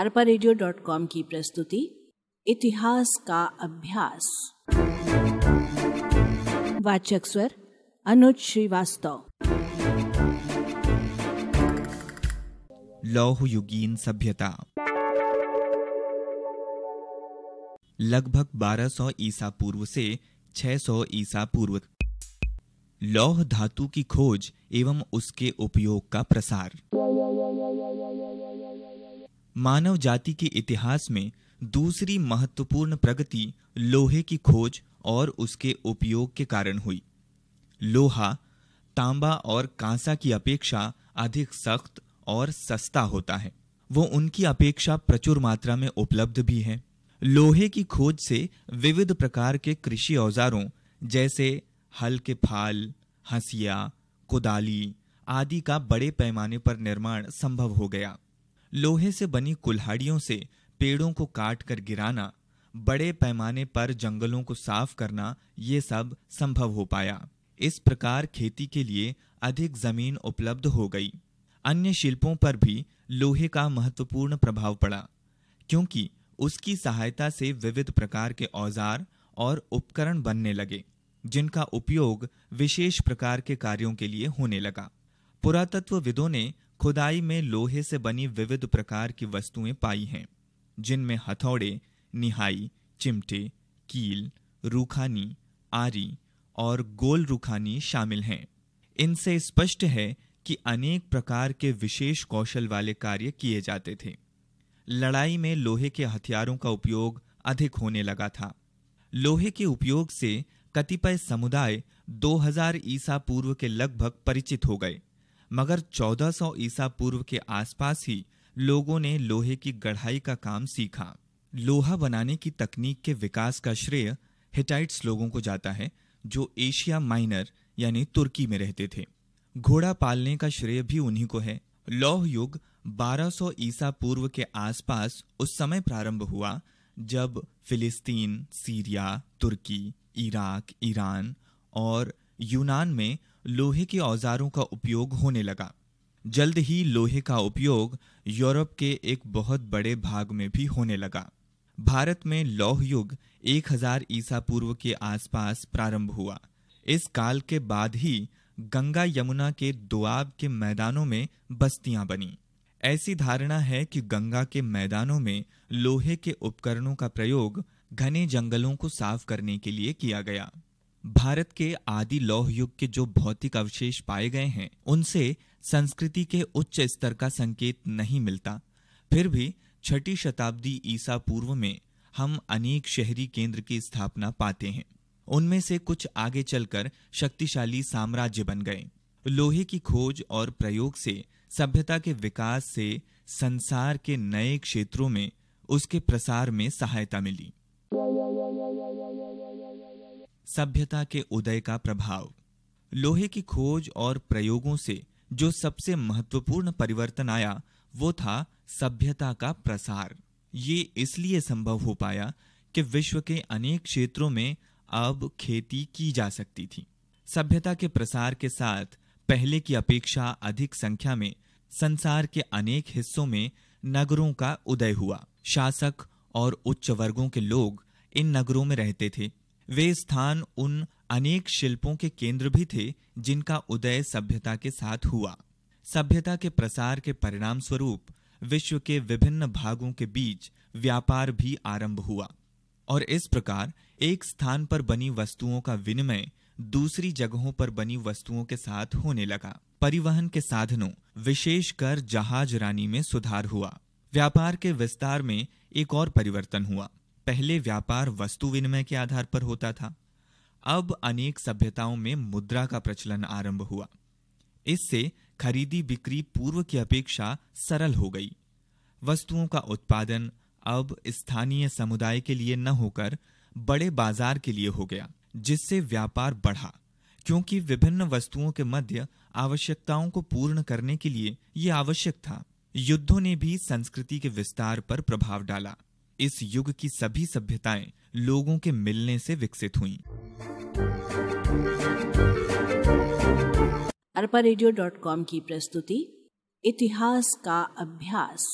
Arpa radio dot com की प्रस्तुति इतिहास का अभ्यास वाचक स्वर अनुज श्रीवास्तव लौह युगीन सभ्यता लगभग 1200 ईसा पूर्व से 600 ईसा पूर्व लौह धातु की खोज एवं उसके उपयोग का प्रसार मानव जाति के इतिहास में दूसरी महत्वपूर्ण प्रगति लोहे की खोज और उसके उपयोग के कारण हुई लोहा तांबा और कांसा की अपेक्षा अधिक सख्त और सस्ता होता है वो उनकी अपेक्षा प्रचुर मात्रा में उपलब्ध भी है लोहे की खोज से विविध प्रकार के कृषि औजारों जैसे हल के फाल हंसिया कुदाली आदि का बड़े पैमाने पर निर्माण संभव हो गया लोहे से बनी कुल्हाड़ियों से पेड़ों को काट कर गिराना बड़े पैमाने पर जंगलों को साफ करना ये सब संभव हो पाया इस प्रकार खेती के लिए अधिक जमीन उपलब्ध हो गई अन्य शिल्पों पर भी लोहे का महत्वपूर्ण प्रभाव पड़ा क्योंकि उसकी सहायता से विविध प्रकार के औजार और उपकरण बनने लगे जिनका उपयोग विशेष प्रकार के कार्यों के लिए होने लगा पुरातत्वविदों ने खुदाई में लोहे से बनी विविध प्रकार की वस्तुएं पाई हैं जिनमें हथौड़े निहाई चिमटे कील रूखानी आरी और गोल रूखानी शामिल हैं इनसे स्पष्ट है कि अनेक प्रकार के विशेष कौशल वाले कार्य किए जाते थे लड़ाई में लोहे के हथियारों का उपयोग अधिक होने लगा था लोहे के उपयोग से कतिपय समुदाय 2000 ईसा पूर्व के लगभग परिचित हो गए मगर 1400 ईसा पूर्व के आसपास ही लोगों ने लोहे की गढ़ाई का काम सीखा लोहा बनाने की तकनीक के विकास का श्रेय हिटाइट्स लोगों को जाता है जो एशिया माइनर यानी तुर्की में रहते थे घोड़ा पालने का श्रेय भी उन्हीं को है लौह युग 1200 ईसा पूर्व के आसपास उस समय प्रारंभ हुआ जब फिलिस्तीन सीरिया तुर्की इराक ईरान और यूनान में लोहे के औजारों का उपयोग होने लगा जल्द ही लोहे का उपयोग यूरोप के एक बहुत बड़े भाग में भी होने लगा भारत में लौह युग 1000 ईसा पूर्व के आसपास प्रारंभ हुआ इस काल के बाद ही गंगा यमुना के दोआब के मैदानों में बस्तियां बनी ऐसी धारणा है कि गंगा के मैदानों में लोहे के उपकरणों का प्रयोग घने जंगलों को साफ करने के लिए किया गया भारत के आदि लौह युग के जो भौतिक अवशेष पाए गए हैं उनसे संस्कृति के उच्च स्तर का संकेत नहीं मिलता फिर भी छठी शताब्दी ईसा पूर्व में हम अनेक शहरी केंद्र की स्थापना पाते हैं उनमें से कुछ आगे चलकर शक्तिशाली साम्राज्य बन गए लोहे की खोज और प्रयोग से सभ्यता के विकास से संसार के नए क्षेत्रों में उसके प्रसार में सहायता मिली सभ्यता के उदय का प्रभाव लोहे की खोज और प्रयोगों से जो सबसे महत्वपूर्ण परिवर्तन आया वो था सभ्यता का प्रसार ये इसलिए संभव हो पाया कि विश्व के अनेक क्षेत्रों में अब खेती की जा सकती थी सभ्यता के प्रसार के साथ पहले की अपेक्षा अधिक संख्या में संसार के अनेक हिस्सों में नगरों का उदय हुआ शासक और उच्च वर्गों के लोग इन नगरों में रहते थे वे स्थान उन अनेक शिल्पों के केंद्र भी थे जिनका उदय सभ्यता के साथ हुआ सभ्यता के प्रसार के परिणाम स्वरूप विश्व के विभिन्न भागों के बीच व्यापार भी आरंभ हुआ और इस प्रकार एक स्थान पर बनी वस्तुओं का विनिमय दूसरी जगहों पर बनी वस्तुओं के साथ होने लगा परिवहन के साधनों विशेषकर जहाज रानी में सुधार हुआ व्यापार के विस्तार में एक और परिवर्तन हुआ पहले व्यापार वस्तु विनिमय के आधार पर होता था अब अनेक सभ्यताओं में मुद्रा का प्रचलन आरंभ हुआ इससे खरीदी बिक्री पूर्व की अपेक्षा सरल हो गई वस्तुओं का उत्पादन अब स्थानीय समुदाय के लिए न होकर बड़े बाजार के लिए हो गया जिससे व्यापार बढ़ा क्योंकि विभिन्न वस्तुओं के मध्य आवश्यकताओं को पूर्ण करने के लिए ये आवश्यक था युद्धों ने भी संस्कृति के विस्तार पर प्रभाव डाला इस युग की सभी सभ्यताएं लोगों के मिलने से विकसित हुई अरपा रेडियो डॉट कॉम की प्रस्तुति इतिहास का अभ्यास